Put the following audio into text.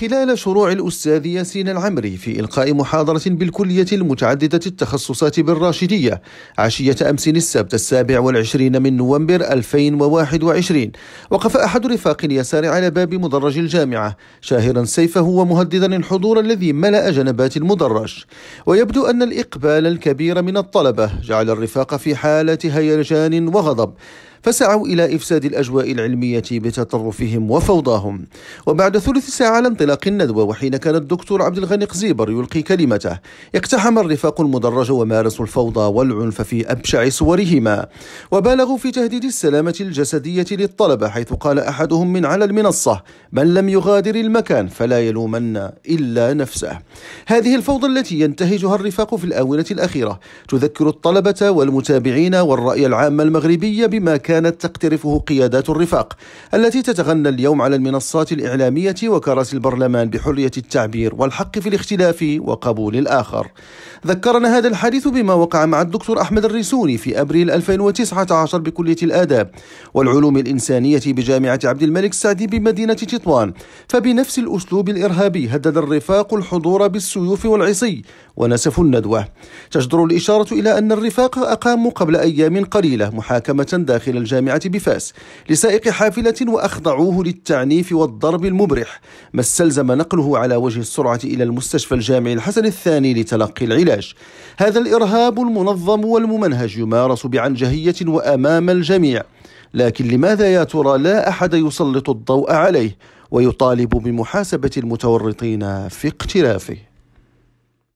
خلال شروع الأستاذ ياسين العمري في إلقاء محاضرة بالكلية المتعددة التخصصات بالراشدية عشية أمس السبت السابع والعشرين من نوفمبر 2021 وقف أحد رفاق اليسار على باب مدرج الجامعة شاهرا سيفه ومهددا الحضور الذي ملأ جنبات المدرج ويبدو أن الإقبال الكبير من الطلبة جعل الرفاق في حالة هيجان وغضب فسعوا إلى إفساد الأجواء العلمية بتطرفهم وفوضاهم وبعد ثلث ساعة على انطلاق الندوة وحين كان الدكتور عبد الغني قزيبر يلقي كلمته اقتحم الرفاق المدرج ومارسوا الفوضى والعنف في أبشع صورهما وبالغوا في تهديد السلامة الجسدية للطلبة حيث قال أحدهم من على المنصة من لم يغادر المكان فلا يلومن إلا نفسه هذه الفوضى التي ينتهجها الرفاق في الآونة الأخيرة تذكر الطلبة والمتابعين والرأي العام المغربي بما كان كانت تقترفه قيادات الرفاق التي تتغنى اليوم على المنصات الإعلامية وكراسي البرلمان بحرية التعبير والحق في الاختلاف وقبول الآخر ذكرنا هذا الحديث بما وقع مع الدكتور أحمد الريسوني في أبريل 2019 بكلية الآداب والعلوم الإنسانية بجامعة عبد الملك السعدي بمدينة تطوان فبنفس الأسلوب الإرهابي هدد الرفاق الحضور بالسيوف والعصي ونسف الندوة تجدر الإشارة إلى أن الرفاق أقاموا قبل أيام قليلة محاكمة داخل الجامعة بفاس لسائق حافلة وأخضعوه للتعنيف والضرب المبرح ما استلزم نقله على وجه السرعة إلى المستشفى الجامعي الحسن الثاني لتلقي العلاج هذا الإرهاب المنظم والممنهج يمارس بعنجهية وأمام الجميع لكن لماذا يا ترى لا أحد يسلط الضوء عليه ويطالب بمحاسبة المتورطين في اقترافه